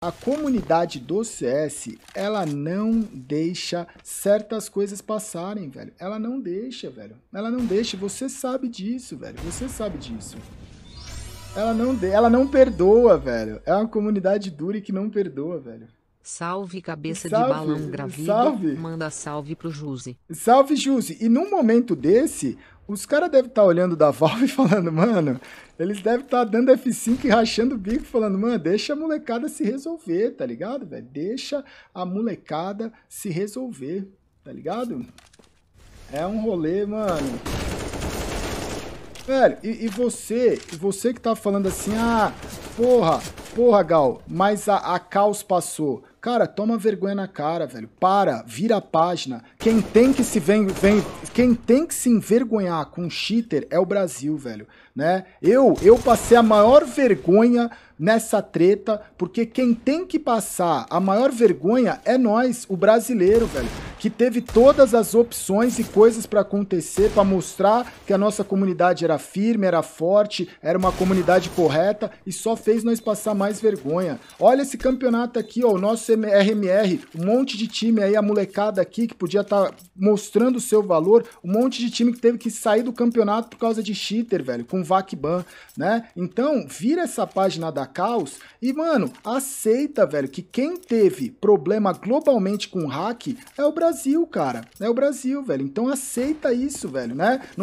A comunidade do CS, ela não deixa certas coisas passarem, velho. Ela não deixa, velho. Ela não deixa. Você sabe disso, velho. Você sabe disso. Ela não, de... ela não perdoa, velho. É uma comunidade dura e que não perdoa, velho. Salve cabeça salve, de balão gravido. Salve. Manda salve pro Juse. Salve, Juse. E num momento desse, os caras devem estar tá olhando da Valve e falando, mano, eles devem estar tá dando F5 e rachando o bico, falando, mano, deixa a molecada se resolver, tá ligado, velho? Deixa a molecada se resolver, tá ligado? É um rolê, mano. Velho, e, e você, e você que tá falando assim, ah, porra, porra, Gal, mas a, a Caos passou. Cara, toma vergonha na cara, velho. Para, vira a página. Quem tem que se vem, vem, quem tem que se envergonhar com um cheater é o Brasil, velho, né? Eu, eu passei a maior vergonha nessa treta, porque quem tem que passar a maior vergonha é nós, o brasileiro, velho, que teve todas as opções e coisas para acontecer, para mostrar que a nossa comunidade era firme, era forte, era uma comunidade correta e só fez nós passar mais vergonha. Olha esse campeonato aqui, ó, o nosso RMR, um monte de time aí, a molecada aqui que podia estar tá mostrando o seu valor, um monte de time que teve que sair do campeonato por causa de cheater, velho, com VACBAN, né? Então, vira essa página da Caos e, mano, aceita, velho, que quem teve problema globalmente com hack é o Brasil, cara. É o Brasil, velho. Então aceita isso, velho, né?